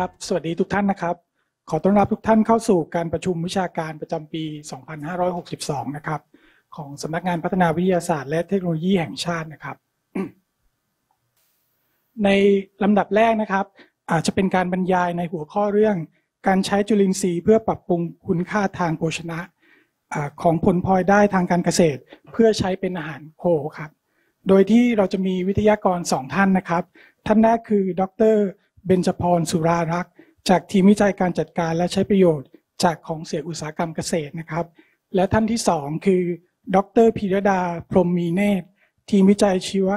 ครับสวัสดีทุกท่านนะครับ ขอต้อนรับทุกท่านเข้าสู่การประชุมวิชาการประจำปี 2562 นะครับของสำนักงานพัฒนาวิทยาศาสตร์ และเทคโนโลยีแห่งชาตินะครับ ในลำดับแรกนะครับอาจจะเป็นการบรรยายในหัวข้อเรื่อง การใช้จุลินทรีย์เพื่อปรับปรุงคุณค่าทางโภชนะของผลพลอยได้ทางการเกษตร เพื่อใช้เป็นอาหารโคครับ โดยที่เราจะมีวิทยากรสองท่านนะครับ ท่านแรกคือดรเบญจพรสุรารักษ์จากทีมวิจัยการจัดการและใช้ประโยชน์จากของเสียอุตสาหกรรมเกษตรนะครับ และท่านที่สองคือ ดรพีรดาพรมมีเนตร ทีมวิจัยชีว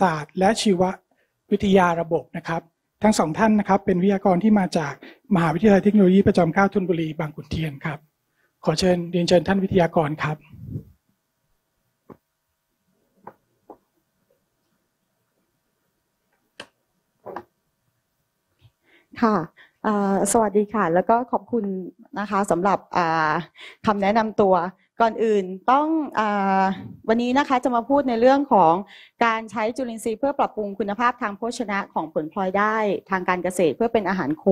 ศาสตร์และชีววิทยาระบบนะครับ ทั้งสองท่านนะครับเป็นวิทยากรที่มาจาก มหาวิทยาลัยเทคโนโลยีประจำเก้าุนบุรีบางขุนเทียนครับขอเชิญเรียนเชิญท่านวิทยากรครับค่ะสวัสดีค่ะ แล้วก็ขอบคุณนะคะสำหรับคำแนะนำตัวก่อนอื่นต้องอวันนี้นะคะจะมาพูดในเรื่องของการใช้จุลินทรีย์เพื่อปรับปรุงคุณภาพทางโภชนะของผลพลอยได้ทางการเกษตรเพื่อเป็นอาหารโค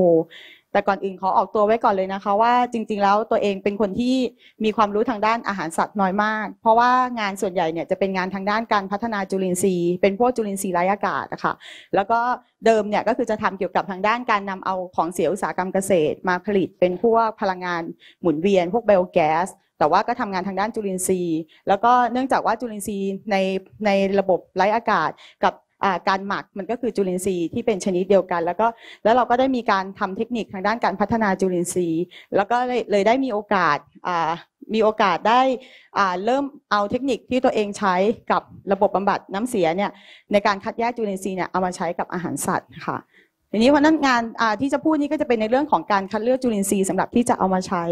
แต่ก่อนอื่นขอออกตัวไว้ก่อนเลยนะคะว่าจริง ๆ แล้วตัวเองเป็นคนที่มีความรู้ทางด้านอาหารสัตว์น้อยมาก เพราะว่างานส่วนใหญ่เนี่ยจะเป็นงานทางด้านการพัฒนาจุลินทรีย์ เป็นพวกจุลินทรีย์ไร้อากาศนะคะแล้วก็เดิมเนี่ยก็คือจะทำเกี่ยวกับทางด้านการนำเอาของเสียอุตสาหกรรมเกษตร มาผลิต เป็นพวกพลังงานหมุนเวียน พวกไบโอแก๊สแต่ว่าก็ทำงานทางด้านจุลินทรีย์ แล้วก็เนื่องจากว่าจุลินทรีย์ในในระบบไร้อากาศกับการหมักมันก็คือจุลินทรีย์ที่เป็นชนิดเดียวกัน แล้วก็แล้วเราก็ได้มีการทำเทคนิคทางด้านการพัฒนาจุลินทรีย์ แล้วก็เลยได้มีโอกาสมีโอกาสได้เริ่มเอาเทคนิคที่ตัวเองใช้กับระบบบำบัดน้ำเสียเนี่ยในการคัดแยกจุลินทรีย์เนี่ยเอามาใช้กับอาหารสัตว์ค่ะทีนี้เพราะนั้นงานที่จะพูดนี้ก็จะเป็นในเรื่องของการคัดเลือกจุลินทรีย์สำหรับที่จะเอามาใช้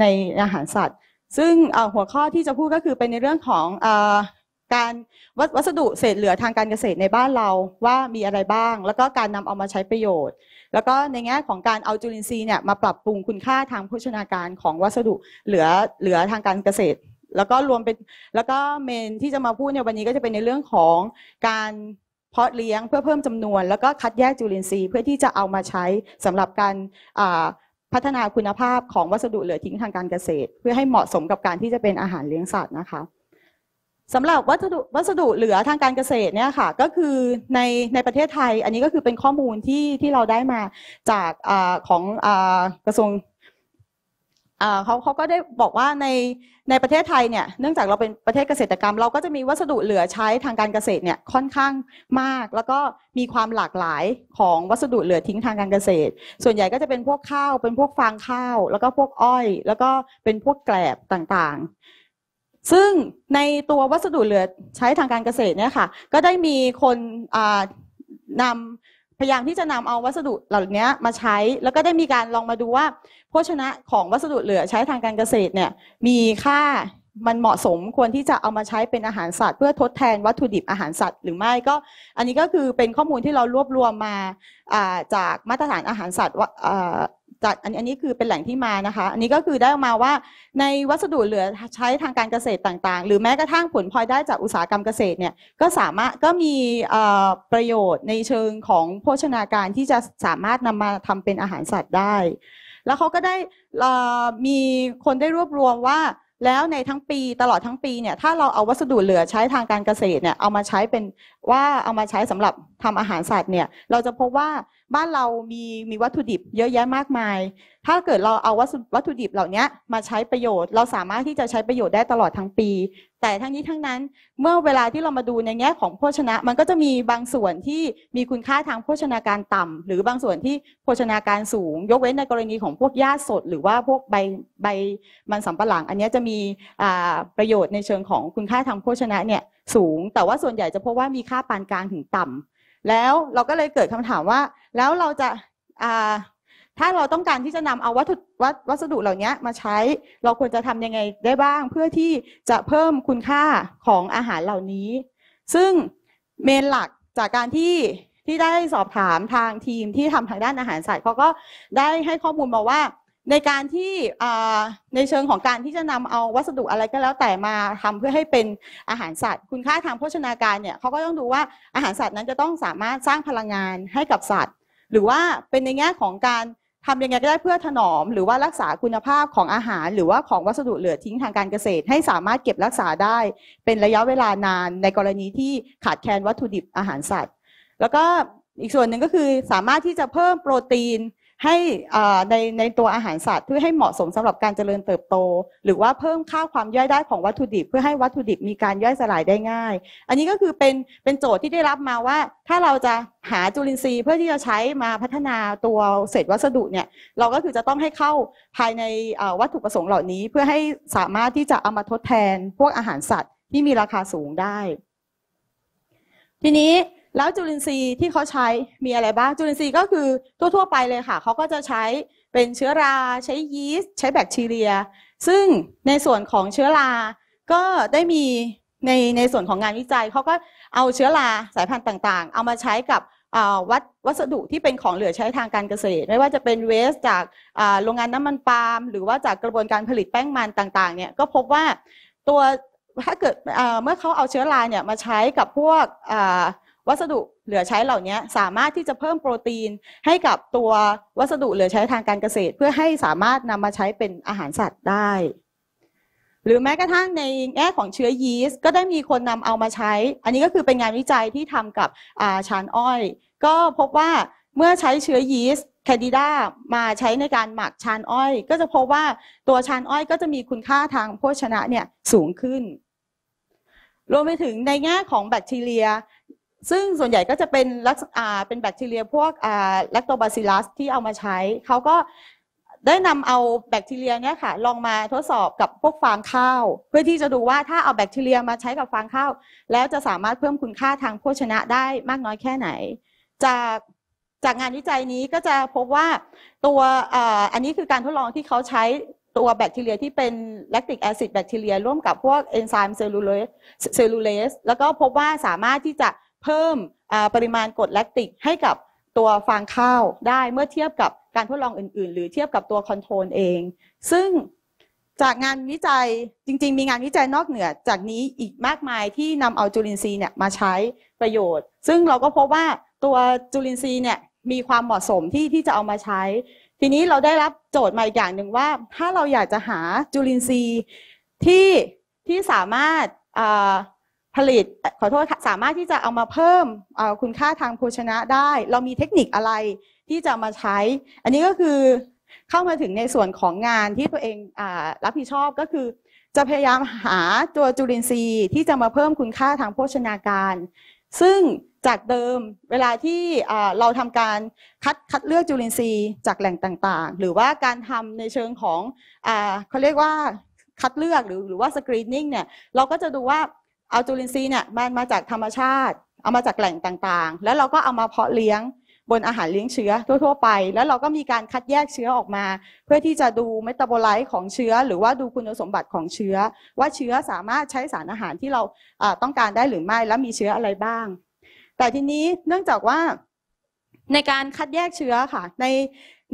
ในอาหารสัตว์ ซึ่งหัวข้อที่จะพูดก็คือเป็นในเรื่องของการวัสดุเศษเหลือทางการเกษตรในบ้านเราว่ามีอะไรบ้าง แล้วก็การนำเอามาใช้ประโยชน์ แล้วก็ในแง่ของการเอาจุลินทรีย์เนี่ยมาปรับปรุงคุณค่าทางโภชนาการของวัสดุเหลือเหลือทางการเกษตร แล้วก็รวมเป็นแล้วก็เมนที่จะมาพูดในวันนี้ก็จะเป็นในเรื่องของการเพาะเลี้ยงเพื่อเพิ่มจำนวน แล้วก็คัดแยกจุลินทรีย์เพื่อที่จะเอามาใช้สำหรับการพัฒนาคุณภาพของวัสดุเหลือทิ้งทางการเกษตร เพื่อให้เหมาะสมกับการที่จะเป็นอาหารเลี้ยงสัตว์นะคะสำหรับวัสดุวัสดุเหลือทางการเกษตรเนี่ยค่ะ ก็คือในในประเทศไทย อันนี้ก็คือเป็นข้อมูลที่ที่เราได้มาจากอของอกระทรวงเขาเขาก็ได้บอกว่าในในประเทศไทยเนี่ย เนื่องจากเราเป็นประเทศเกษตรกรรม เราก็จะมีวัสดุเหลือใช้ทางการเกษตรเนี่ยค่อนข้างมาก แล้วก็มีความหลากหลายของวัสดุเหลือทิ้งทางการเกษตร ส่วนใหญ่ก็จะเป็นพวกข้าวเป็นพวกฟางข้าวแล้วก็พวกอ้อย แล้วก็เป็นพวกแกลบต่างๆซึ่งในตัววัสดุเหลือใช้ทางการเกษตรเนี่ยค่ะ ก็ได้มีคนนำพยายามที่จะนำเอาวัสดุเหล่านี้มาใช้แล้วก็ได้มีการลองมาดูว่า โภชนะของวัสดุเหลือใช้ทางการเกษตรเนี่ยมีค่ามันเหมาะสมควรที่จะเอามาใช้เป็นอาหารสัตว์ เพื่อทดแทนวัตถุดิบอาหารสัตว์หรือไม่ก็ อันนี้ก็คือเป็นข้อมูลที่เรารวบรวมมาจากมาตรฐานอาหารสัตว์จากอันอันนี้คือเป็นแหล่งที่มานะคะอันนี้ก็คือได้มาว่าในวัสดุเหลือใช้ทางการเกษตรต่างๆ หรือแม้กระทั่งผลพลอยได้จากอุตสาหกรรมเกษตรเนี่ยก็สามารถก็มีประโยชน์ในเชิงของโภชนาการที่จะสามารถนำมาทำเป็นอาหารสัตว์ได้ แล้วเขาก็ได้มีคนได้รวบรวมว่า แล้วในทั้งปีตลอดทั้งปีเนี่ยถ้าเราเอาวัสดุเหลือใช้ทางการเกษตรเนี่ยเอามาใช้เป็นว่าเอามาใช้สำหรับทำอาหารสัตว์เนี่ยเราจะพบว่าบ้านเรามีมีวัตถุดิบเยอะแยะมากมาย ถ้าเกิดเราเอาวัตถุดิบเหล่านี้มาใช้ประโยชน์ เราสามารถที่จะใช้ประโยชน์ได้ตลอดทั้งปี แต่ทั้งนี้ทั้งนั้นเมื่อเวลาที่เรามาดูในแง่ของโภชนะมันก็จะมีบางส่วนที่มีคุณค่าทางโภชนาการต่ำ หรือบางส่วนที่โภชนาการสูง ยกเว้นในกรณีของพวกหญ้าสด หรือว่าพวกใบใบมันสำปะหลัง อันนี้จะมีประโยชน์ในเชิงของคุณค่าทางโภชนะเนี่ยสูง แต่ว่าส่วนใหญ่จะพบว่ามีค่าปานกลางถึงต่ำแล้วเราก็เลยเกิดคำถามว่าแล้วเราจะถ้าเราต้องการที่จะนำเอาวัตถุวัสดุเหล่านี้มาใช้เราควรจะทำยังไงได้บ้างเพื่อที่จะเพิ่มคุณค่าของอาหารเหล่านี้ ซึ่งเมนหลักจากการที่ที่ได้สอบถามทางทีมที่ทำทางด้านอาหารสัตว์เขาก็ได้ให้ข้อมูลมาว่าในการที่ในเชิงของการที่จะนำเอาวัสดุอะไรก็แล้วแต่มาทำเพื่อให้เป็นอาหารสัตว์ คุณค่าทางโภชนาการเนี่ยเขาก็ต้องดูว่าอาหารสัตว์นั้นจะต้องสามารถสร้างพลังงานให้กับสัตว์ หรือว่าเป็นในแง่ของการทำยังไงก็ได้เพื่อถนอมหรือว่ารักษาคุณภาพของอาหาร หรือว่าของวัสดุเหลือทิ้งทางการเกษตร ให้สามารถเก็บรักษาได้ เป็นระยะเวลานาน ในกรณีที่ขาดแคลนวัตถุดิบอาหารสัตว์แล้วก็อีกส่วนหนึ่งก็คือสามารถที่จะเพิ่มโปรตีนให้ในในตัวอาหารสัตว์เพื่อให้เหมาะสมสำหรับการเจริญเติบโต หรือว่าเพิ่มค่าความย่อยได้ของวัตถุดิบเพื่อให้วัตถุดิบมีการย่อยสลายได้ง่าย อันนี้ก็คือเป็นเป็นโจทย์ที่ได้รับมาว่า ถ้าเราจะหาจุลินทรีย์เพื่อที่จะใช้มาพัฒนาตัวเศษวัสดุเนี่ยเราก็คือจะต้องให้เข้าภายในวัตถุประสงค์เหล่านี้เพื่อให้สามารถที่จะเอามาทดแทนพวกอาหารสัตว์ที่มีราคาสูงได้ ทีนี้แล้วจุลินทรีย์ที่เขาใช้มีอะไรบ้างจุลินทรีย์ก็คือทั่วๆ ไปเลยค่ะเขาก็จะใช้เป็นเชื้อราใช้ยีสต์ใช้แบคทีเรีย ซึ่งในส่วนของเชื้อรา ก็ได้มีในในส่วนของงานวิจัยเขาก็เอาเชื้อรา สายพันธุ์ต่าง ๆ เอามาใช้กับวัดวัสดุที่เป็นของเหลือใช้ทางการเกษตรไม่ว่าจะเป็นเวสจากโรงงานน้ำมันปาล์มหรือว่าจากกระบวนการผลิตแป้งมันต่าง ๆ เนี่ยก็พบว่าตัวถ้าเกิดเมื่อเขาเอาเชื้อราเนี่ยมาใช้กับพวกวัสดุเหลือใช้เหล่านี้สามารถที่จะเพิ่มโปรตีนให้กับตัววัสดุเหลือใช้ทางการเกษตร เพื่อให้สามารถนำมาใช้เป็นอาหารสัตว์ได้ หรือแม้กระทั่งในแง่ของเชื้อยีสต์ก็ได้มีคนนำเอามาใช้ อันนี้ก็คือเป็นงานวิจัยที่ทำกับชานอ้อย ก็พบว่าเมื่อใช้เชื้อยีสต์แคดิด้ามาใช้ในการหมักชานอ้อย ก็จะพบว่าตัวชานอ้อยก็จะมีคุณค่าทางโภชนะเนี่ยสูงขึ้น รวมไปถึงในแง่ของแบคทีเรียซึ่งส่วนใหญ่ก็จะเป็นลักษณะเป็นแบคทีเรียพวกแลคโตบาซิลัสที่เอามาใช้ เขาก็ได้นำเอาแบคทีเรียเนี้ยค่ะลองมาทดสอบกับพวกฟางข้าวเพื่อที่จะดูว่าถ้าเอาแบคทีเรียมาใช้กับฟางข้าวแล้วจะสามารถเพิ่มคุณค่าทางโภชนะได้มากน้อยแค่ไหน จากจากงานวิจัยนี้ก็จะพบว่าตัวอันนี้คือการทดลองที่เขาใช้ตัวแบคทีเรียที่เป็นแลคติกแอซิดแบคทีเรียร่วมกับพวกเอนไซม์เซลลูเลสแล้วก็พบว่าสามารถที่จะเพิ่มปริมาณกรดแลคติกให้กับตัวฟางข้าวได้เมื่อเทียบกับการทดลองอื่นๆ หรือเทียบกับตัวคอนโทรลเอง ซึ่งจากงานวิจัยจริง ๆ มีงานวิจัยนอกเหนือ จากนี้อีกมากมายที่นำเอาจุลินทรีย์เนี่ยมาใช้ประโยชน์ ซึ่งเราก็พบว่าตัวจุลินทรีย์เนี่ยมีความเหมาะสมที่ที่จะเอามาใช้ ทีนี้เราได้รับโจทย์มาอีกอย่างหนึ่งว่า ถ้าเราอยากจะหาจุลินทรีย์ที่ที่สามารถผลิตขอโทษค่ะสามารถที่จะเอามาเพิ่มคุณค่าทางโภชนะได้ เรามีเทคนิคอะไรที่จะมาใช้ อันนี้ก็คือเข้ามาถึงในส่วนของงานที่ตัวเองรับผิดชอบก็คือ จะพยายามหาตัวจุลินทรีย์ที่จะมาเพิ่มคุณค่าทางโภชนาการ ซึ่งจากเดิมเวลาที่เราทำการคัดคัดเลือกจุลินทรีย์จากแหล่งต่างๆ หรือว่าการทำในเชิงของอเขาเรียกว่าคัดเลือกหรือหรือว่าสกรีนนิ่งเนี่ยเราก็จะดูว่าเอาจุลินทรีย์เนี่ยมันมาจากธรรมชาติเอามาจากแหล่งต่างๆ แล้วเราก็เอามาเพาะเลี้ยงบนอาหารเลี้ยงเชื้อ ทั่วๆไป แล้วเราก็มีการคัดแยกเชื้อออกมา เพื่อที่จะดูเมตาบอไลซ์ของเชื้อหรือว่าดูคุณสมบัติของเชื้อว่าเชื้อสามารถใช้สารอาหารที่เราต้องการได้หรือไม่และมีเชื้ออะไรบ้าง แต่ทีนี้เนื่องจากว่าในการคัดแยกเชื้อค่ะใน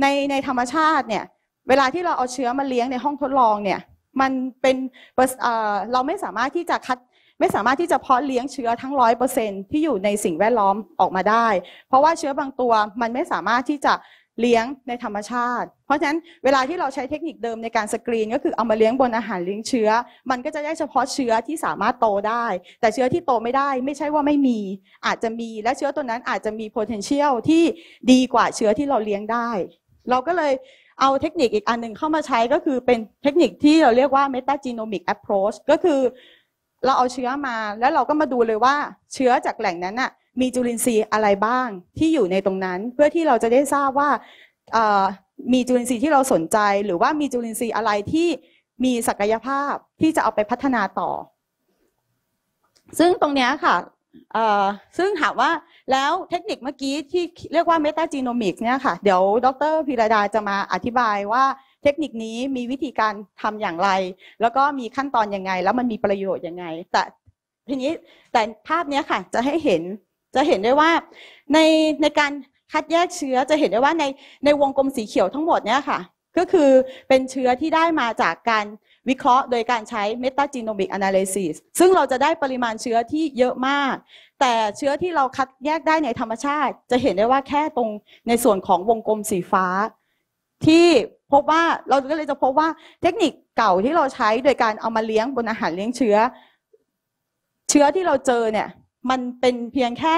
ในในธรรมชาติเนี่ยเวลาที่เราเอาเชื้อมาเลี้ยงในห้องทดลองเนี่ยมันเป็นเราไม่สามารถที่จะคัดไม่สามารถที่จะเพาะเลี้ยงเชื้อทั้งร้อยเปอร์เซ็นที่อยู่ในสิ่งแวดล้อมออกมาได้ เพราะว่าเชื้อบางตัวมันไม่สามารถที่จะเลี้ยงในธรรมชาติ เพราะฉะนั้นเวลาที่เราใช้เทคนิคเดิมในการสกรีนก็คือเอามาเลี้ยงบนอาหารเลี้ยงเชื้อ มันก็จะได้เฉพาะเชื้อที่สามารถโตได้ แต่เชื้อที่โตไม่ได้ไม่ใช่ว่าไม่มีอาจจะมี และเชื้อตัวนั้นอาจจะมี potential ที่ดีกว่าเชื้อที่เราเลี้ยงได้ เราก็เลยเอาเทคนิคอีกอันหนึ่งเข้ามาใช้ก็คือเป็นเทคนิคที่เราเรียกว่า metagenomic approach ก็คือเราเอาเชื้อมาแล้วเราก็มาดูเลยว่าเชื้อจากแหล่งนั้นน่ะ มีจุลินทรีย์อะไรบ้างที่อยู่ในตรงนั้น เพื่อที่เราจะได้ทราบว่ามีจุลินทรีย์ที่เราสนใจหรือว่ามีจุลินทรีย์อะไรที่มีศักยภาพที่จะเอาไปพัฒนาต่อ ซึ่งตรงนี้ค่ะ ซึ่งถามว่าแล้วเทคนิคเมื่อกี้ที่เรียกว่าเมตาจีโนมิกเนี่ยค่ะเดี๋ยวดรพีรดาจะมาอธิบายว่าเทคนิคนี้มีวิธีการทำอย่างไร แล้วก็มีขั้นตอนยังไง แล้วมันมีประโยชน์ยังไง แต่ทีนี้แต่ภาพนี้ค่ะ จะให้เห็นจะเห็นได้ว่า ในในการคัดแยกเชื้อจะเห็นได้ว่าในในวงกลมสีเขียวทั้งหมดเนี่ยค่ะก็คือเป็นเชื้อที่ได้มาจากการวิเคราะห์ โดยการใช้เมตาจีโนมิกแอนาลิซิสซึ่งเราจะได้ปริมาณเชื้อที่เยอะมาก แต่เชื้อที่เราคัดแยกได้ในธรรมชาติ จะเห็นได้ว่าแค่ตรงในส่วนของวงกลมสีฟ้าที่พบว่าเราก็เลยจะพบว่าเทคนิคเก่าที่เราใช้โดยการเอามาเลี้ยงบนอาหารเลี้ยงเชื้อ เชื้อที่เราเจอเนี่ยมันเป็นเพียงแค่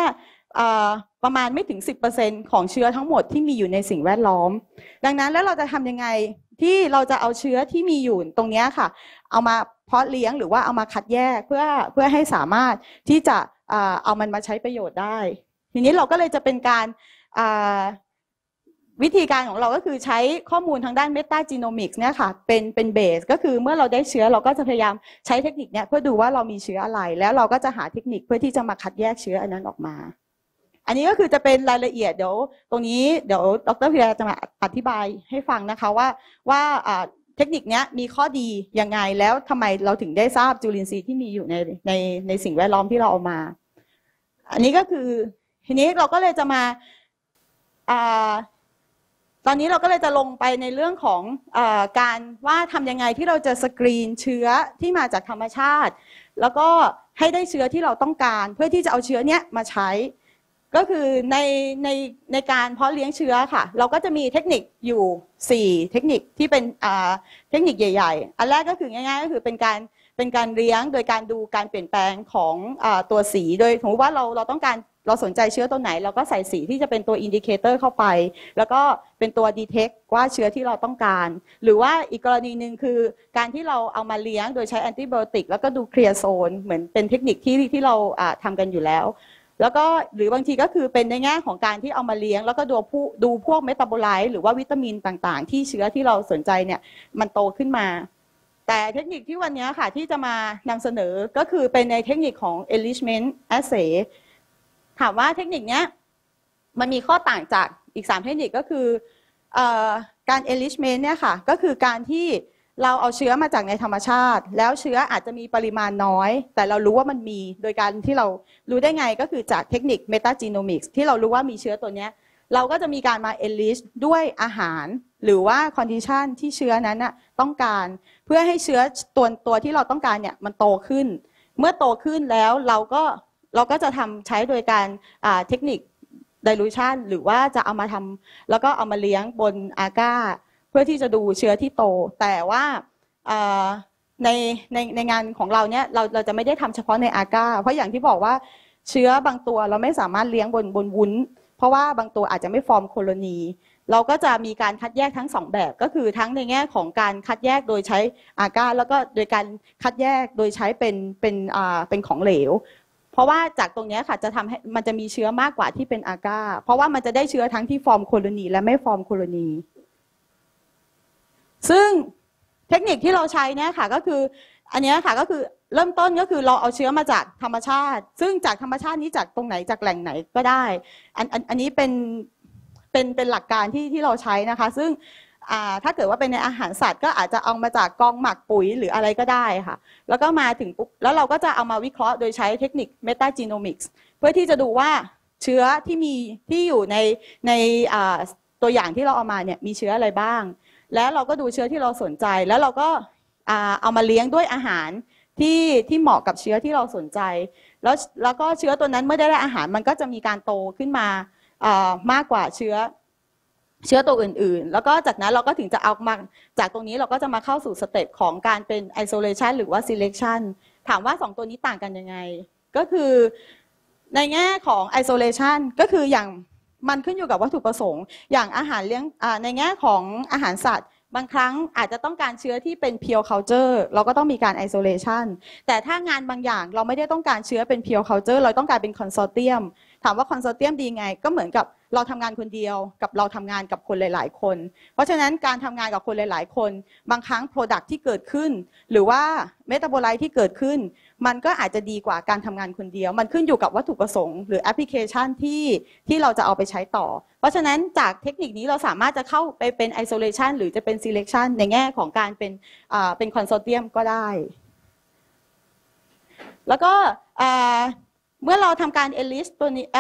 ประมาณไม่ถึง10%ของเชื้อทั้งหมดที่มีอยู่ในสิ่งแวดล้อม ดังนั้นแล้วเราจะทำยังไงที่เราจะเอาเชื้อที่มีอยู่ตรงนี้ค่ะ เอามาเพาะเลี้ยงหรือว่าเอามาคัดแยกเพื่อเพื่อให้สามารถที่จะเอามันมาใช้ประโยชน์ได้ ทีนี้เราก็เลยจะเป็นการวิธีการของเราก็คือใช้ข้อมูลทางด้านเมตาจีโนมิกส์เนี่ยค่ะเป็นเป็นเบสก็คือเมื่อเราได้เชื้อเราก็จะพยายามใช้เทคนิคเนี้ยเพื่อดูว่าเรามีเชื้ออะไร แล้วเราก็จะหาเทคนิคเพื่อที่จะมาคัดแยกเชื้ออันนั้นออกมา อันนี้ก็คือจะเป็นรายละเอียดเดี๋ยวตรงนี้เดี๋ยวดรพิราจะมาอธิบายให้ฟังนะคะว่าว่าเทคนิคนี้มีข้อดียังไงแล้วทำไมเราถึงได้ทราบจุลินทรีย์ที่มีอยู่ในในในสิ่งแวดล้อมที่เราเอามา อันนี้ก็คือทีนี้เราก็เลยจะมาตอนนี้เราก็เลยจะลงไปในเรื่องของอการว่าทำยังไงที่เราจะสกรีนเชื้อที่มาจากธรรมชาติ แล้วก็ให้ได้เชื้อที่เราต้องการเพื่อที่จะเอาเชื้อเนี้ยมาใช้ ก็คือในในในการเพาะเลี้ยงเชื้อค่ะ เราก็จะมีเทคนิคอยู่ 4 เทคนิคที่เป็นเทคนิคใหญ่ๆ อันแรกก็คือง่ายๆก็คือเป็นการเป็นการเลี้ยงโดยการดูการเปลี่ยนแปลงของอตัวสีโดยสมมติว่าเราเราต้องการเราสนใจเชื้อตัวไหนเราก็ใส่สีที่จะเป็นตัวอินดิเคเตอร์เข้าไป แล้วก็เป็นตัวดีเทคว่าเชื้อที่เราต้องการ หรือว่าอีกกรณีหนึ่งคือ การที่เราเอามาเลี้ยงโดยใช้แอนติบอติก แล้วก็ดูเคลียร์โซน เหมือนเป็นเทคนิคที่ที่เราทำกันอยู่แล้ว แล้วก็หรือบางทีก็คือเป็นในแง่ของการที่เอามาเลี้ยงแล้วก็ดูผู้ดูพวกเมตาบอไลต์หรือว่าวิตามินต่างๆ ที่เชื้อที่เราสนใจเนี่ยมันโตขึ้นมาแต่เทคนิคที่วันนี้ค่ะที่จะมานำเสนอก็คือเป็นในเทคนิคของ enrichment assay ถามว่าเทคนิคนี้มันมีข้อต่างจากอีก 3 เทคนิคก็คือการ e อล i ช h m e n t เนี่ยค่ะ ก็คือการที่เราเอาเชื้อมาจากในธรรมชาติ แล้วเชื้ออาจจะมีปริมาณน้อย แต่เรารู้ว่ามันมีโดยการที่เรารู้ได้ไงก็คือจากเทคนิค metagenomics ที่เรารู้ว่ามีเชื้อตัวนี้เราก็จะมีการมา e อล i ช h ด้วยอาหาร หรือว่า condition ที่เชื้อนั้นน่ะต้องการเพื่อให้เชื้อตัวตัวที่เราต้องการเนี่ยมันโตขึ้น เมื่อโตขึ้นแล้วเราก็เราก็จะทำใช้โดยการเทคนิคไดลูชันหรือว่าจะเอามาทำแล้วก็เอามาเลี้ยงบนอาก้าเพื่อที่จะดูเชื้อที่โต แต่ว่าในในในงานของเราเนี่ยเราเราจะไม่ได้ทำเฉพาะในอาก้าเพราะอย่างที่บอกว่าเชื้อบางตัวเราไม่สามารถเลี้ยงบนบนวุ้น เพราะว่าบางตัวอาจจะไม่ฟอร์มโคโลนี เราก็จะมีการคัดแยกทั้ง 2 แบบ ก็คือทั้งในแง่ของการคัดแยกโดยใช้อาก้าแล้วก็โดยการคัดแยกโดยใช้เป็นเป็นอ่าเป็นของเหลวเพราะว่าจากตรงนี้ค่ะจะทำให้มันจะมีเชื้อมากกว่าที่เป็นอาก้าเพราะว่ามันจะได้เชื้อทั้งที่ฟอร์มโคโลนีและไม่ฟอร์มโคโลนีซึ่งเทคนิคที่เราใช้เนี่ยค่ะ ก็คืออันนี้ค่ะก็คือเริ่มต้นก็คือเราเอาเชื้อมาจากธรรมชาติ ซึ่งจากธรรมชาตินี้จากตรงไหนจากแหล่งไหนก็ได้ อันอันอันนี้เป็นเป็นเป็นหลักการที่ที่เราใช้นะคะ ซึ่งถ้าเกิดว่าเป็นในอาหารสัตว์ก็อาจจะเอามาจากกองหมักปุ๋ยหรืออะไรก็ได้ค่ะแล้วก็มาถึงปุ๊บแล้วเราก็จะเอามาวิเคราะห์โดยใช้เทคนิคเมตาจีโนมิกส์เพื่อที่จะดูว่าเชื้อที่มีที่อยู่ในในตัวอย่างที่เราเอามาเนี่ยมีเชื้ออะไรบ้าง แล้วเราก็ดูเชื้อที่เราสนใจ แล้วเราก็เอามาเลี้ยงด้วยอาหารที่ที่เหมาะกับเชื้อที่เราสนใจ แล้วแล้วก็เชื้อตัวนั้นเมื่อได้อาหาร มันก็จะมีการโตขึ้นมามากกว่าเชื้อเชื้อตัวอื่นๆ แล้วก็จากนั้นเราก็ถึงจะเอามาจากตรงนี้เราก็จะมาเข้าสู่สเต็ป ของการเป็น isolation หรือว่า selection ถามว่า 2 ตัวนี้ต่างกันยังไง ก็คือในแง่ของ isolation ก็คืออย่างมันขึ้นอยู่กับวัตถุประสงค์ อย่างอาหารเลี้ยงในแง่ของอาหารสัตว์บางครั้งอาจจะต้องการเชื้อที่เป็น pure culture เราก็ต้องมีการ isolation แต่ถ้างานบางอย่างเราไม่ได้ต้องการเชื้อเป็น pure culture เราต้องการเป็น consortium ถามว่า consortium ดีไง ก็เหมือนกับเราทำงานคนเดียวกับเราทำงานกับคนหลายๆ คน เพราะฉะนั้นการทำงานกับคนหลายๆ คนบางครั้ง Product ที่เกิดขึ้น หรือว่าเมตาบอลไลท์ที่เกิดขึ้นมันก็อาจจะดีกว่าการทำงานคนเดียว มันขึ้นอยู่กับวัตถุประสงค์หรือแอปพลิเคชันที่ที่เราจะเอาไปใช้ต่อ เพราะฉะนั้นจากเทคนิคนี้เราสามารถจะเข้าไปเป็น isolation หรือจะเป็น selection ในแง่ของการเป็นเป็นคอนโซเทียมก็ได้ แล้วก็เมื่อเราทำการเอลิสตัวนี้เ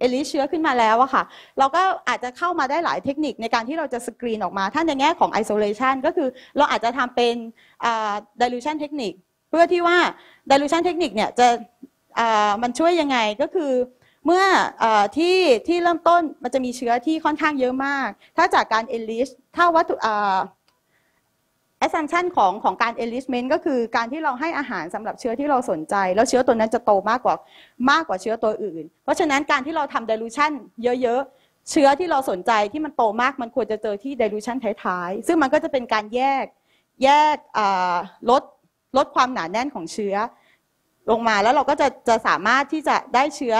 อลิสเชื้อขึ้นมาแล้วอะค่ะ เราก็อาจจะเข้ามาได้หลายเทคนิคในการที่เราจะสกรีนออกมาท่านในแง่ของไอโซเลชันก็คือเราอาจจะทำเป็น dilution ทคนิคเพื่อที่ว่า dilution ทคนิคเนี่ยจะมันช่วยยังไงก็คือเมื่ออที่ที่เริ่มต้นมันจะมีเชื้อที่ค่อนข้างเยอะมาก ถ้าจากการเอลิสถ้าวัตถุ assumption ของของการ enrichment ก็คือการที่เราให้อาหารสำหรับเชื้อที่เราสนใจ แล้วเชื้อตัวนั้นจะโตมากกว่ามากกว่าเชื้อตัวอื่น เพราะฉะนั้นการที่เราทำ dilution เยอะๆเชื้อที่เราสนใจที่มันโตมากมันควรจะเจอที่ dilution ท้ายๆซึ่งมันก็จะเป็นการแยกแยกลดลดความหนาแน่นของเชื้อลงมาแล้วเราก็จะจะสามารถที่จะได้เชื้อ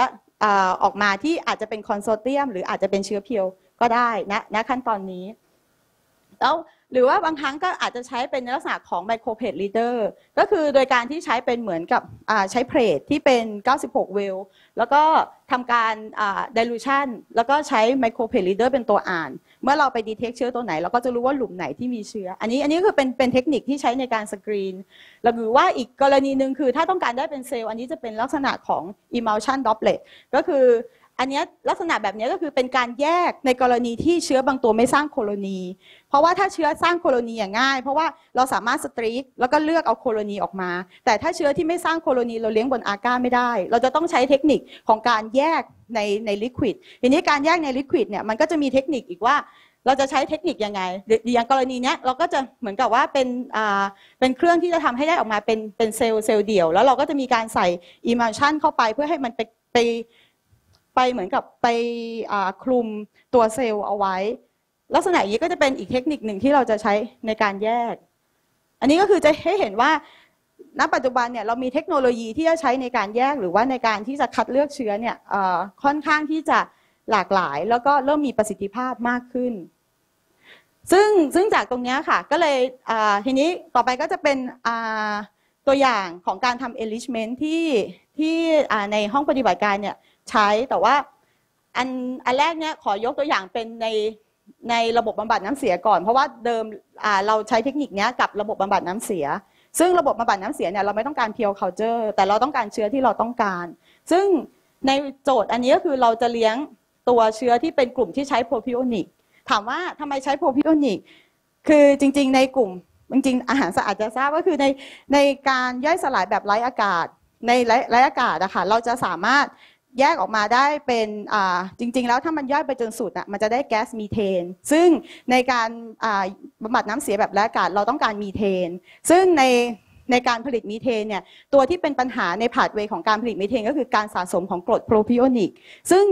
ออกมาที่อาจจะเป็นคอนโซเตียม หรืออาจจะเป็นเชื้อเพียวก็ได้นะะขั้นตอนนี้แล้วหรือว่าบางครั้งก็อาจจะใช้เป็นลักษณะของไมโครเพจลีเดอร์ก็คือโดยการที่ใช้เป็นเหมือนกับใช้เพจที่เป็น 96เวลแล้วก็ทำการดิลูชันแล้วก็ใช้ไมโครเพจลีเดอร์เป็นตัวอ่าน เมื่อเราไปดีเทคเชื้อตัวไหน เราก็จะรู้ว่าหลุมไหนที่มีเชื้ออันนี้อันนี้คือเป็นเป็นเทคนิคที่ใช้ในการสกรีนหรือว่าอีกกรณีหนึ่งคือถ้าต้องการได้เป็นเซลล์อันนี้จะเป็นลักษณะของ emulsion droplet ก็คืออันนี้ ลักษณะแบบนี้ก็คือเป็นการแยกในกรณีที่เชื้อบางตัวไม่สร้างโคโลนี เพราะว่าถ้าเชื้อสร้างโคโลนีอย่างง่าย เพราะว่าเราสามารถสตรีคแล้วก็เลือกเอาโคโลนีออกมา แต่ถ้าเชื้อที่ไม่สร้างโคโลนีเราเลี้ยงบนอาก้าไม่ได้เราจะต้องใช้เทคนิคของการแยกในในลิควิดทีนี้การแยกในลิควิดเนี่ยมันก็จะมีเทคนิคอีกว่าเราจะใช้เทคนิคยังไงอย่างกรณีนี้เราก็จะเหมือนกับว่าเป็นเป็นเครื่องที่จะทำให้ได้ออกมาเป็นเป็นเซลล์เซลล์เดี่ยวแล้วเราก็จะมีการใส่อิมัลชันเข้าไป เพื่อให้มันไปไปไปเหมือนกับไปคลุมตัวเซลล์เอาไว้ ลักษณะนี้ก็จะเป็นอีกเทคนิคหนึ่งที่เราจะใช้ในการแยก อันนี้ก็คือจะให้เห็นว่า ณปัจจุบันเนี่ยเรามีเทคโนโลยีที่จะใช้ในการแยก หรือว่าในการที่จะคัดเลือกเชื้อเนี่ยค่อนข้างที่จะหลากหลาย แล้วก็เริ่มมีประสิทธิภาพมากขึ้น ซึ่งซึ่งจากตรงนี้ค่ะก็เลยทีนี้ต่อไปก็จะเป็นตัวอย่างของการทำเอลิชเมน n ์ที่ที่ในห้องปฏิบัติการเนี่ยช้แต่ว่าอันอันแรกเนี่ยขอยกตัวอย่างเป็นในในระบบบำบัดน้ำเสียก่อน เพราะว่าเดิมเราใช้เทคนิคนี้กับระบบบำบัดน้ำเสีย ซึ่งระบบบำบัดน้ำเสียเนี่ยเราไม่ต้องการเพียวเคาเจอร์แต่เราต้องการเชื้อที่เราต้องการ ซึ่งในโจทย์อันนี้ก็คือเราจะเลี้ยงตัวเชื้อที่เป็นกลุ่มที่ใช้โพรพิโอนิกถามว่าทำไมใช้โพรพิโอนิกคือจริงๆในกลุ่มจริงๆ อาหารสะอาดจะทราบก็คือในในการย่อยสลายแบบไร้อากาศในไร้อากาศนะคะเราจะสามารถแยกออกมาได้เป็นจริง ๆ แล้วถ้ามันย่อยไปจนสุดอ่ะมันจะได้แก๊สมีเทน ซึ่งในการบำบัดน้ำเสียแบบแลกาศเราต้องการมีเทน ซึ่งในในการผลิตมีเทนเนี่ย ตัวที่เป็นปัญหาในผาดเวของการผลิตมีเทนก็คือการสะสมของกรดโพรพิโอนิกซึ่ง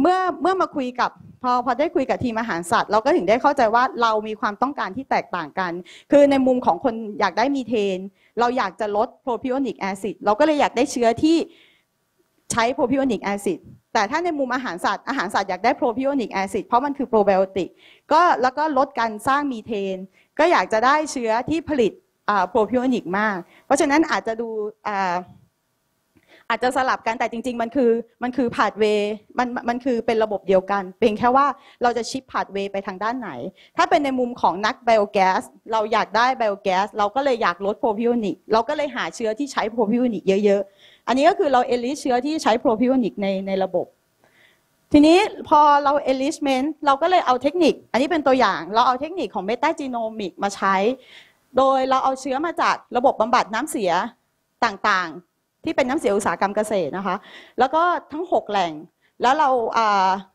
เมื่อเมื่อมาคุยกับ พอพอได้คุยกับทีมอาหารสัตว์ เราก็ถึงได้เข้าใจว่าเรามีความต้องการที่แตกต่างกัน คือในมุมของคนอยากได้มีเทน เราอยากจะลดโพรพิโอนิกแอซิดเราก็เลยอยากได้เชื้อที่ใช้โปรพิโอนิกแอซิดแต่ถ้าในมุมอาหารสัตว์ อาหารสัตว์อยากได้โปรพิโอนิกแอซิดเพราะมันคือโปรไบโอติก ก็แล้วก็ลดการสร้างมีเทน ก็อยากจะได้เชื้อที่ผลิตโปรพิโอนิกมาก เพราะฉะนั้นอาจจะดูอาจจะสลับกัน แต่จริง ๆ มันคือมันคือพาดเวมันมันคือเป็นระบบเดียวกัน เพียงแค่ว่าเราจะชิปพาดเวไปทางด้านไหน ถ้าเป็นในมุมของนักไบโอแก๊สเราอยากได้ไบโอแก๊สเราก็เลยอยากลดโปรพิโอนิกเราก็เลยหาเชื้อที่ใช้โปรพิโอนิกเยอะๆอันนี้ก็คือเราเอลิชเชื้อที่ใช้ปรพิ i อนิกในในระบบ ทีนี้พอเราเอลิชเมนต์เราก็เลยเอาเทคนิค อันนี้เป็นตัวอย่างเราเอาเทคนิคของเมตาจีโนมิกมาใช้ โดยเราเอาเชื้อมาจากระบบบำบัดน้ำเสียต่างๆ ที่เป็นน้ำเสียอุตสาหกรรมเกษตรนะคะ แล้วก็ทั้ง 6 แหล่ง แล้วเรา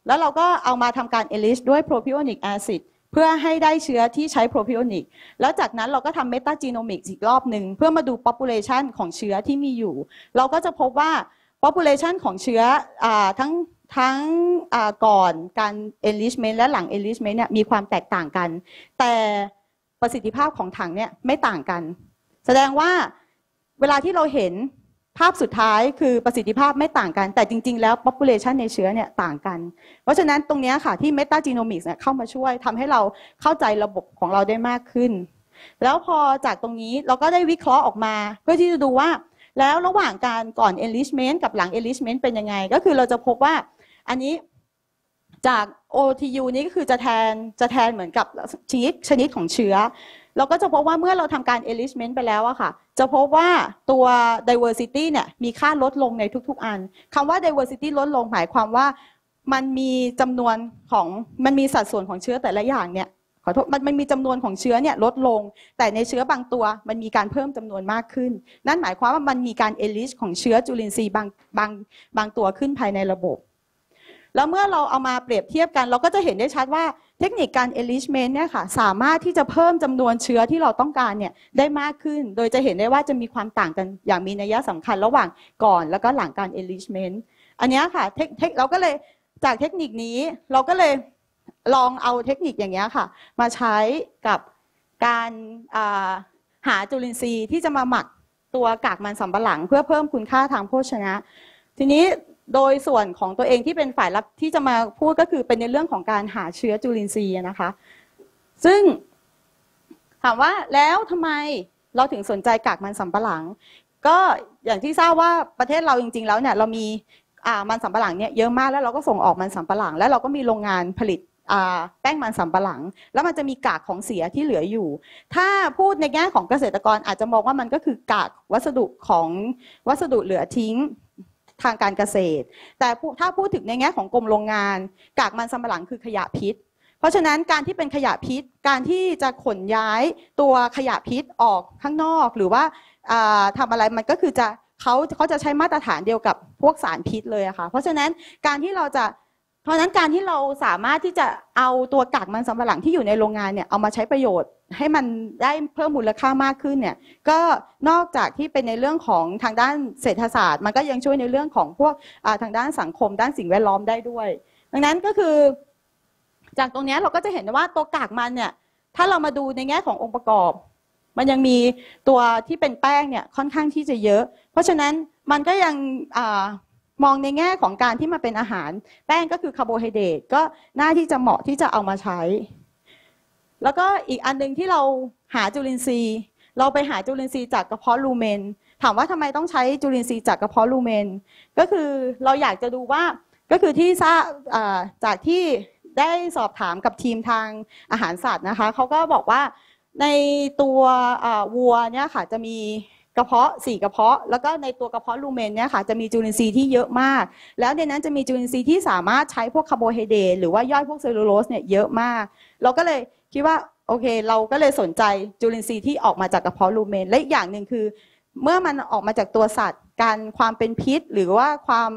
แล้วเราก็เอามาทำการเอลิชด้วยโปรพิวอ o n กแอซิดเพื่อให้ได้เชื้อที่ใช้โปรพิโอนิกแล้วจากนั้นเราก็ทำเมตาจีโนมิกอีกรอบหนึ่งเพื่อมาดู population ของเชื้อที่มีอยู่ เราก็จะพบว่า population ของเชื้ออทั้งทั้งก่อนการ enrichment และหลัง enrichment เนี่ยมีความแตกต่างกัน แต่ประสิทธิภาพของถังเนี่ยไม่ต่างกัน แสดงว่าเวลาที่เราเห็นภาพสุดท้ายคือประสิทธิภาพไม่ต่างกัน แต่จริง ๆ แล้ว population ในเชื้อเนี่ยต่างกัน เพราะฉะนั้นตรงนี้ค่ะที่ metagenomics เนี่ยเข้ามาช่วยทำให้เราเข้าใจระบบของเราได้มากขึ้น แล้วพอจากตรงนี้เราก็ได้วิเคราะห์ออกมา เพื่อที่จะดูว่าแล้วระหว่างการก่อน enrichment กับหลัง enrichment เป็นยังไง ก็คือเราจะพบว่าอันนี้จาก OTU นี้ก็คือจะแทนจะแทนเหมือนกับชนิดชนิดของเชื้อเราก็จะพบว่าเมื่อเราทำการ e l i s h m e n t ไปแล้วอะค่ะ จะพบว่าตัว diversity เนี่ยมีค่าลดลงในทุกๆอันคำว่า diversity ลดลงหมายความว่ามันมีจำนวนของ มันมีสัดส่วนของเชื้อแต่ละอย่างเนี่ยขอโทษมันมันมีจำนวนของเชื้อเนี่ยลดลงแต่ในเชื้อบางตัว มันมีการเพิ่มจำนวนมากขึ้น นั่นหมายความว่ามันมีการเอลิชของเชื้อจุลินทรีย์บางบางบางตัวขึ้นภายในระบบ แล้วเมื่อเราเอามาเปรียบเทียบกัน เราก็จะเห็นได้ชัดว่าเทคนิคการ enrichment เนี่ยค่ะสามารถที่จะเพิ่มจำนวนเชื้อที่เราต้องการเนี่ยได้มากขึ้น โดยจะเห็นได้ว่าจะมีความต่างกันอย่างมีนัยสำคัญระหว่างก่อนแล้วก็หลังการ enrichment อันนี้ค่ะเทคเราก็เลยจากเทคนิคนี้เราก็เลยลองเอาเทคนิคอย่างเงี้ยค่ะ มาใช้กับการาหาจุลินทรีย์ที่จะมาหมักตัวกากมันสำปะหลังเพื่อเพิ่มคุณค่าทางโภชนะทีนี้โดยส่วนของตัวเองที่เป็นฝ่ายรับที่จะมาพูดก็คือเป็นในเรื่องของการหาเชื้อจุลินทรีย์นะคะ ซึ่งถามว่าแล้วทำไมเราถึงสนใจกากมันสำปะหลัง ก็อย่างที่ทราบว่าประเทศเราจริง ๆ แล้วเนี่ยเรามีมันสำปะหลังเนี่ยเยอะมากแล้วเราก็ส่งออกมันสำปะหลัง แล้วเราก็มีโรงงานผลิตแป้งมันสำปะหลัง แล้วมันจะมีกากของเสียที่เหลืออยู่ ถ้าพูดในแง่ของเกษตรกรอาจจะมองว่ามันก็คือกากวัสดุของวัสดุเหลือทิ้งทางการเกษตร แต่ถ้าพูดถึงในแง่ของกรมโรงงานกากมันสำปะหลังคือขยะพิษ เพราะฉะนั้นการที่เป็นขยะพิษ การที่จะขนย้ายตัวขยะพิษออกข้างนอกหรือว่าทำอะไรมันก็คือจะเขาเขาจะใช้มาตรฐานเดียวกับพวกสารพิษเลยอะค่ะเพราะฉะนั้นการที่เราจะเพราะนั้นการที่เราสามารถที่จะเอาตัวกากมันสำปะหลังที่อยู่ในโรงงานเนี่ยเอามาใช้ประโยชน์ให้มันได้เพิ่มมูลค่ามากขึ้นเนี่ยก็นอกจากที่เป็นในเรื่องของทางด้านเศรษฐศาสตร์ มันก็ยังช่วยในเรื่องของพวกทางด้านสังคมด้านสิ่งแวดล้อมได้ด้วย ดังนั้นก็คือจากตรงนี้เราก็จะเห็นว่าตัวกากมันเนี่ยถ้าเรามาดูในแง่ขององค์ประกอบ มันยังมีตัวที่เป็นแป้งเนี่ยค่อนข้างที่จะเยอะ เพราะฉะนั้นมันก็ยังมองในแง่ของการที่มาเป็นอาหาร แป้งก็คือคาร์โบไฮเดรตก็น่าที่จะเหมาะที่จะเอามาใช้แล้วก็อีกอันนึงที่เราหาจุลินทรีย์เราไปหาจุลินทรีย์จากกระเพาะลูเมน ถามว่าทำไมต้องใช้จุลินทรีย์จากกระเพาะลูเมนก็คือเราอยากจะดูว่าก็คือที่ทราบจากที่ได้สอบถามกับทีมทางอาหารสัตว์นะคะ เขาก็บอกว่าในตัววัวเนี่ยค่ะจะมีกระเพาะสี่กระเพาะ แล้วก็ในตัวกระเพาะลูเมนเนี่ยค่ะจะมีจุลินทรีย์ที่เยอะมาก แล้วในนั้นจะมีจุลินทรีย์ที่สามารถใช้พวกคาร์โบไฮเดรตหรือว่าย่อยพวกเซลลูโลสเนี่ยเยอะมากเราก็เลยคิดว่า โอเคเราก็เลยสนใจจุลินทรีย์ที่ออกมาจากกระเพาะลูเมน และอีกอย่างหนึ่งคือ เมื่อมันออกมาจากตัวสัตว์ การความเป็นพิษ หรือว่าความ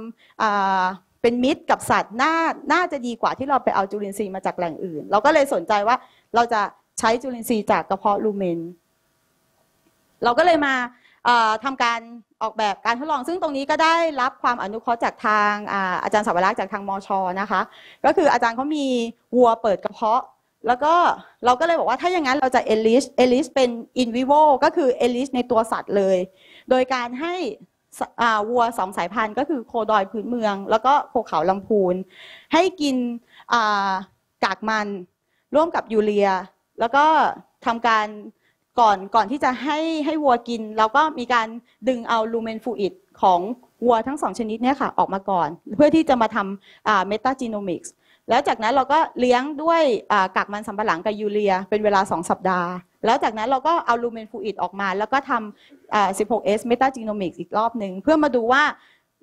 เป็นมิตรกับสัตว์น่าน่าจะดีกว่าที่เราไปเอาจุลินทรีย์มาจากแหล่งอื่น เราก็เลยสนใจว่าเราจะใช้จุลินทรีย์จากกระเพาะลูเมน เราก็เลยมาทำการออกแบบการทดลอง ซึ่งตรงนี้ก็ได้รับความอนุเคราะห์จากทางอาจารย์สาวรักษ์จากทางมชนะคะก็คืออาจารย์เขามีวัวเปิดกระเพาะแล้วก็เราก็เลยบอกว่าถ้าอย่างนั้นเราจะเอลิสเอลิสเป็นอินวิโวก็คือเอลิสในตัวสัตว์เลย โดยการให้วัวสองสายพันธุ์ก็คือโคดอยพื้นเมือง แล้วก็โคเขาลำพูนให้กินกากมันร่วมกับยูเรีย แล้วก็ทำการก่อนก่อนที่จะให้ให้วัวกินเราก็มีการดึงเอาลูเมนฟูอิดของวัวทั้งสองชนิดเนี่ยค่ะออกมาก่อน เพื่อที่จะมาทำเมตาจีโนมิกส์แล้วจากนั้นเราก็เลี้ยงด้วยกากมันสำปะหลังกับยูเรีย เป็นเวลา 2 สัปดาห์ แล้วจากนั้นเราก็เอาลูเมนฟูอิดออกมา แล้วก็ทำ 16S มตาจีโนมิกส์อีกรอบหนึ่งเพื่อมาดูว่า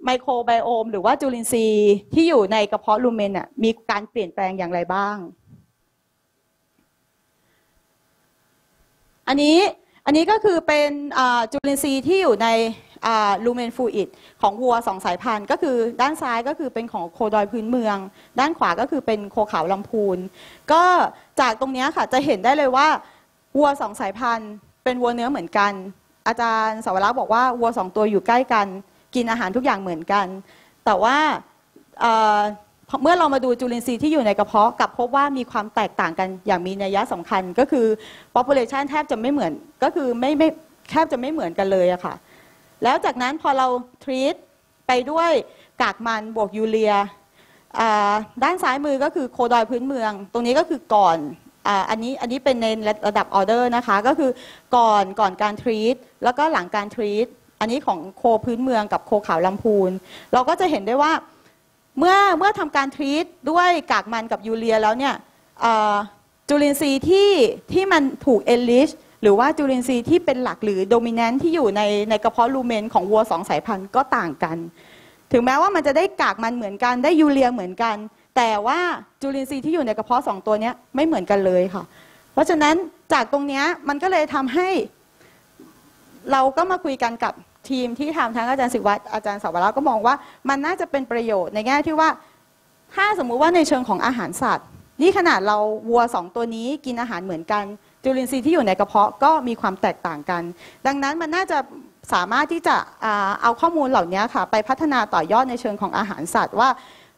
ไมโครไบโอมหรือว่าจุลินทรีย์ที่อยู่ในกระเพาะลูเมนมีการเปลี่ยนแปลงอย่างไรบ้าง อันนี้อันนี้ก็คือเป็นจุลินทรีย์ที่อยู่ในลูเมนฟูอิดของวัวสองสายพันธุ์ก็คือด้านซ้ายก็คือเป็นของโคดอยพื้นเมือง ด้านขวาก็คือเป็นโคขาวลำพูนก็จากตรงนี้ค่ะ จะเห็นได้เลยว่าวัวสองสายพันธุ์เป็นวัวเนื้อเหมือนกัน อาจารย์สวรักษ์บอกว่าวัวสองตัวอยู่ใกล้กัน กินอาหารทุกอย่างเหมือนกัน แต่ว่าเมื่อเรามาดูจุลินทรีย์ที่อยู่ในกระเพาะกับพบว่ามีความแตกต่างกันอย่างมีนัยยะสำคัญก็คือ population แทบจะไม่เหมือนก็คือไม่ไม่แทบจะไม่เหมือนกันเลยอะค่ะแล้วจากนั้นพอเราทรีตไปด้วยกากมันบวกยูเรียด้านซ้ายมือก็คือโคดอยพื้นเมืองตรงนี้ก็คือก่อนอันนี้อันนี้เป็นในระดับออเดอร์นะคะก็คือก่อนก่อนการทรีตแล้วก็หลังการทรีตอันนี้ของโคพื้นเมืองกับโคขาวลำพูน เราก็จะเห็นได้ว่าเมื่อเมื่อทำการทรีตด้วยกากมันกับยูเรียแล้วเนี่ยจุลินทรีย์ที่ที่มันถูกเอลิชหรือว่าจุลินทรีย์ที่เป็นหลักหรือโดมิแนนที่อยู่ในในกระเพาะลูเมนของวัวสองสายพันธุ์ก็ต่างกัน ถึงแม้ว่ามันจะได้กากมันเหมือนกัน ได้ยูเรียเหมือนกัน แต่ว่าจุลินทรีย์ที่อยู่ในกระเพาะสองตัวนี้ไม่เหมือนกันเลยค่ะเพราะฉะนั้นจากตรงนี้มันก็เลยทำให้ เราก็มาคุยกันกับทีมที่ทำทั้งอาจารย์สิวัตรอาจารย์สาวรักก็มองว่า มันน่าจะเป็นประโยชน์ ในแง่ที่ว่า ถ้าสมมุติว่าในเชิงของอาหารสัตว์ นี่ขนาดเราวัวสองตัวนี้กินอาหารเหมือนกันจุลินทรีย์ที่อยู่ในกระเพาะก็มีความแตกต่างกัน ดังนั้นมันน่าจะสามารถที่จะเอาข้อมูลเหล่านี้ค่ะไปพัฒนาต่อยอดในเชิงของอาหารสัตว์ ว่า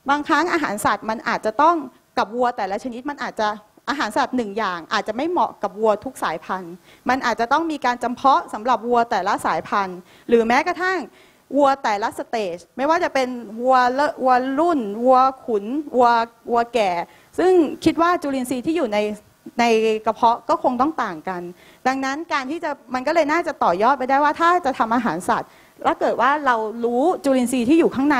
บางครั้งอาหารสัตว์มันอาจจะต้องกับวัวแต่ละชนิด มันอาจจะอาหารสัตว์หนึ่งอย่าง อาจจะไม่เหมาะกับวัวทุกสายพันธุ์ มันอาจจะต้องมีการจำเพาะสำหรับวัวแต่ละสายพันธุ์ หรือแม้กระทั่งวัวแต่ละสเตจไม่ว่าจะเป็นวัววัวรุ่น วัวขุนวัววัวแก่ ซึ่งคิดว่าจุลินทรีย์ที่อยู่ในในกระเพาะก็คงต้องต่างกัน ดังนั้นการที่จะมันก็เลยน่าจะต่อยอดไปได้ว่าถ้าจะทำอาหารสัตว์ แล้วเกิดว่าเรารู้จุลินทรีย์ที่อยู่ข้างใน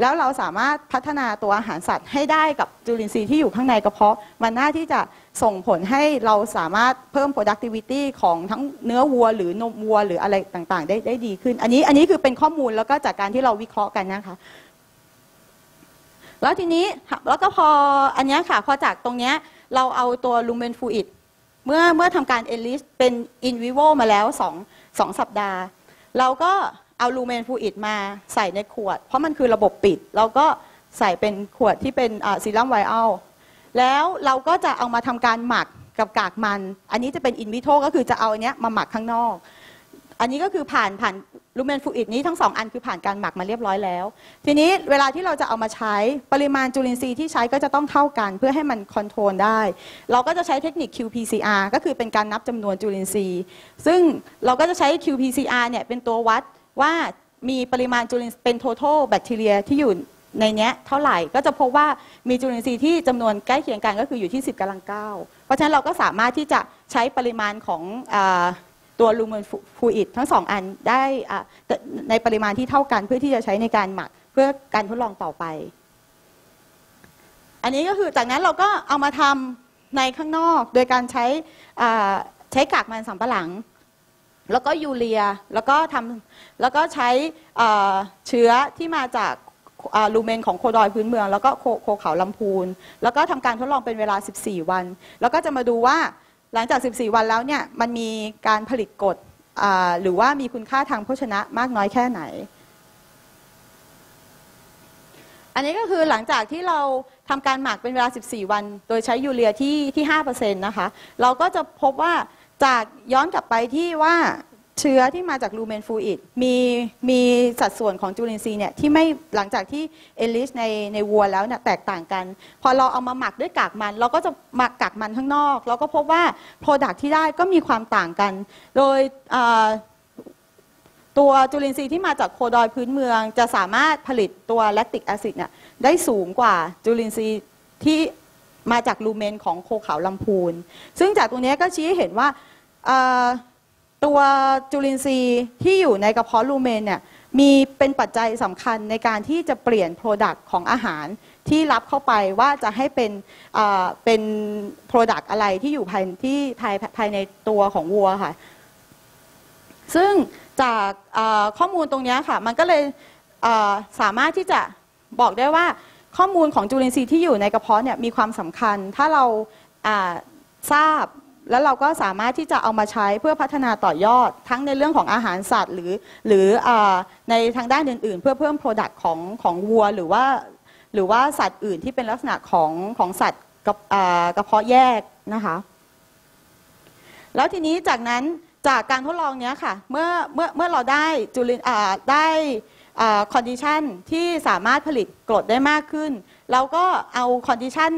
แล้วเราสามารถพัฒนาตัวอาหารสัตว์ ให้ได้กับจุลินทรีย์ที่อยู่ข้างในกระเพาะ มันน่าที่จะส่งผลให้เราสามารถเพิ่ม productivity ของทั้งเนื้อวัว หรือนมวัว หรืออะไรต่างๆได้ได้ดีขึ้น อันนี้อันนี้คือเป็นข้อมูลแล้วก็จากการที่เราวิเคราะห์กันนะคะแล้วทีนี้แล้วก็พออันนี้ค่ะพอจากตรงเนี้ยเราเอาตัวลูเมนฟูอิดเมื่อเมื่อทำการเอลิสเป็นอินวิโวมาแล้ว 2 2 สัปดาห์ เราก็เอาลูเมนฟูอิดมาใส่ในขวด เพราะมันคือระบบปิด เราก็ใส่เป็นขวดที่เป็นซีรัมไวอัลแล้วเราก็จะเอามาทำการหมักกับกากมัน อันนี้จะเป็นอินวิโทก็คือจะเอาอันเนี้ยมาหมักข้างนอกอันนี้ก็คือผ่านผ่านลูเมนฟูอิดนี้ทั้งสองอันคือผ่านการหมักมาเรียบร้อยแล้ว ทีนี้เวลาที่เราจะเอามาใช้ปริมาณจุลินทรีย์ที่ใช้ก็จะต้องเท่ากันเพื่อให้มันคอนโทรลได้ เราก็จะใช้เทคนิค qPCR ก็คือเป็นการนับจำนวนจุลินทรีย์ซึ่งเราก็จะใช้ qPCR เนี่ยเป็นตัววัดว่ามีปริมาณจุลินเป็น total แบคทีเรียที่อยู่ในนี้เท่าไหร่ก็จะพบว่ามีจุลินทรีย์ที่จำนวนใกล้เคียงกันก็คืออยู่ที่ 10กำลังเก้าเพราะฉะนั้นเราก็สามารถที่จะใช้ปริมาณของตัวลูมินฟูอิดทั้งสองอันได้ในปริมาณที่เท่ากันเพื่อที่จะใช้ในการหมัก เพื่อการทดลองต่อไป อันนี้ก็คือจากนั้นเราก็เอามาทำในข้างนอก โดยการใช้ใช้กากมันสำปะหลัง แล้วก็ยูเรียแล้วก็ทำแล้วก็ใช้เชื้อที่มาจากลูเมนของโคดอยพื้นเมืองแล้วก็โคเขาลำพูน แล้วก็ทำการทดลองเป็นเวลา 14 วัน แล้วก็จะมาดูว่าหลังจาก 14 วันแล้วเนี่ย มันมีการผลิตกฎหรือว่ามีคุณค่าทางโภชนะมากน้อยแค่ไหน อันนี้ก็คือหลังจากที่เราทำการหมักเป็นเวลา 14 วัน โดยใช้ยูเรียที่ ที่5%นะคะ เราก็จะพบว่า จากย้อนกลับไปที่ว่าเชื้อที่มาจากลูเมนฟูอิดมีมีสัดส่วนของจุลินทรีย์เนี่ยที่ไม่หลังจากที่เอลิสในในวัวแล้วเนี่ยแตกต่างกัน พอเราเอามาหมักด้วยกากมัน เราก็จะหมักกากมันข้างนอก เราก็พบว่าโปรดักที่ได้ก็มีความต่างกัน โดยตัวจุลินทรีย์ที่มาจากโคดอยพื้นเมืองจะสามารถผลิตตัวแลคติกแอซิดเนี่ยได้สูงกว่าจุลินทรีย์ที่มาจากลูเมนของโคขาวลำพูน ซึ่งจากตรงนี้ก็ชี้ให้เห็นว่าตัวจุลินทรีย์ที่อยู่ในกระเพาะลูเมนเนี่ยมีเป็นปัจจัยสำคัญในการที่จะเปลี่ยนโปรดักต์ของอาหาร ที่รับเข้าไปว่าจะให้เป็นเป็นโปรดักต์อะไรที่อยู่ภายที่ภายภายในตัวของวัวค่ะซึ่งจากข้อมูลตรงนี้ค่ะมันก็เลยสามารถที่จะบอกได้ว่าข้อมูลของจุลินทรีย์ที่อยู่ในกระเพาะเนี่ยมีความสำคัญถ้าเราทราบแล้วเราก็สามารถที่จะเอามาใช้เพื่อพัฒนาต่อยอดทั้งในเรื่องของอาหารสัตว์ หรือหรือในทางด้านอื่น ๆ เพื่อเพิ่มโปรดักต์ของของวัวหรือว่าหรือว่าสัตว์อื่นที่เป็นลักษณะของของสัตว์กระเพาะแยกนะคะแล้วทีนี้จากนั้นจากการทดลองนี้ค่ะเมื่อเมื่อเมื่อเราได้จุลินได้คอนดิชันที่สามารถผลิตกรดได้มากขึ้น เราก็เอาคอนดิชัน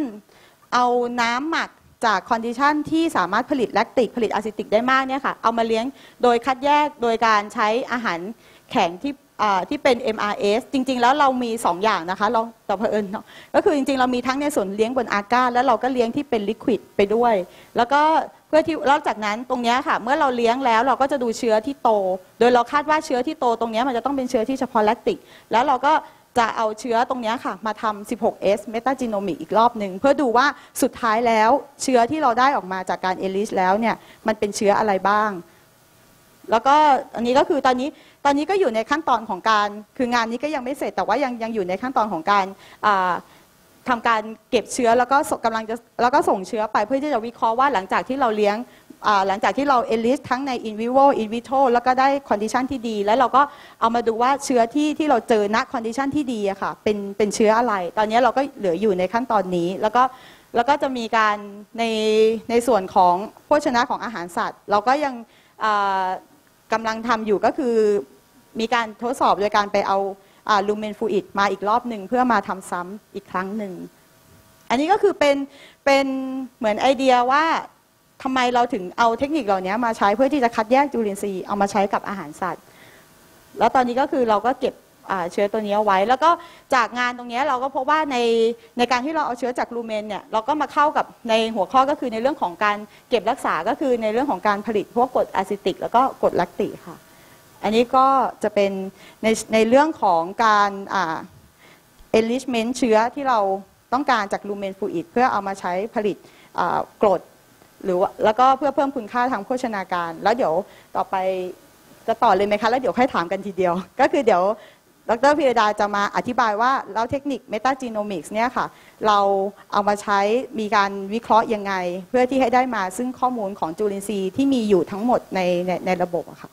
เอาน้ำหมักจากคอนดิชันที่สามารถผลิตแลคติกผลิตอะซิติกได้มากเนี่ยค่ะเอามาเลี้ยงโดยคัดแยกโดยการใช้อาหารแข็งที่ที่เป็น MRS จริงๆแล้วเรามี2อย่างนะคะลองแต่เผอิญก็คือจริง ๆ เรามีทั้งในส่วนเลี้ยงบนอากาศแล้วเราก็เลี้ยงที่เป็นลิควิดไปด้วย แล้วก็เพื่อที่นอกจากนั้นตรงนี้ค่ะเมื่อเราเลี้ยงแล้วเราก็จะดูเชื้อที่โต โดยเราคาดว่าเชื้อที่โตตรงนี้มันจะต้องเป็นเชื้อที่เฉพาะแลคติกแล้วเราก็จะเอาเชื้อตรงนี้ค่ะมาทำ 16S metagenomic อีกรอบหนึ่งเพื่อดูว่าสุดท้ายแล้วเชื้อที่เราได้ออกมาจากการเอลิชแล้วเนี่ยมันเป็นเชื้ออะไรบ้างแล้วก็อันนี้ก็คือตอนนี้ตอนนี้ก็อยู่ในขั้นตอนของการ คืองานนี้ก็ยังไม่เสร็จแต่ว่ายังยังอยู่ในขั้นตอนของการทำการเก็บเชื้อแล้วก็กำลังจะแล้วก็ส่งเชื้อไปเพื่อที่จะวิเคราะห์ว่าหลังจากที่เราเลี้ยงหลังจากที่เราเอลิสทั้งใน in vivo in vitro แล้วก็ได้คอนดิชันที่ดีแล้วเราก็เอามาดูว่าเชื้อที่ที่เราเจอณคอนดิชันที่ดีอะค่ะเป็นเป็นเชื้ออะไร ตอนนี้เราก็เหลืออยู่ในขั้นตอนนี้ แล้วก็แล้วก็จะมีการในในส่วนของโภชนะของอาหารสัตว์ เราก็ยังกำลังทำอยู่ก็คือมีการทดสอบโดยการไปเอาลูเมนฟูอิดมาอีกรอบหนึ่งเพื่อมาทำซ้ำอีกครั้งหนึ่งอันนี้ก็คือเป็นเป็นเหมือนไอเดียว่าทำไมเราถึงเอาเทคนิคเหล่านี้มาใช้เพื่อที่จะคัดแยกจุลินทรีย์เอามาใช้กับอาหารสัตว์ แล้วตอนนี้ก็คือเราก็เก็บเชื้อตัวนี้เอาไว้ แล้วก็จากงานตรงนี้เราก็พบว่าในในการที่เราเอาเชื้อจากลูเมนเนี่ยเราก็มาเข้ากับในหัวข้อก็คือในเรื่องของการเก็บรักษาก็คือในเรื่องของการผลิตพวกกรดอะซิติก แล้วก็กรดแลคติกค่ะ อันนี้ก็จะเป็นในในเรื่องของการอ่า enrichment เชื้อที่เราต้องการจากลูเมนฟูอิดเพื่อเอามาใช้ผลิตกรดหรือว่าแล้วก็เพื่อเพิ่มคุณค่าทางโภชนาการ แล้วเดี๋ยวต่อไปจะต่อเลยไหมคะแล้วเดี๋ยวค่อยถามกันทีเดียว ก็คือเดี๋ยวดรพิรดาจะมาอธิบายว่าแล้วเทคนิคเมตาจีโนมิกส์เนี่ยค่ะเราเอามาใช้มีการวิเคราะห์ยังไง เพื่อที่ให้ได้มาซึ่งข้อมูลของจุลินทรีย์ที่มีอยู่ทั้งหมดในในในระบบอะค่ะ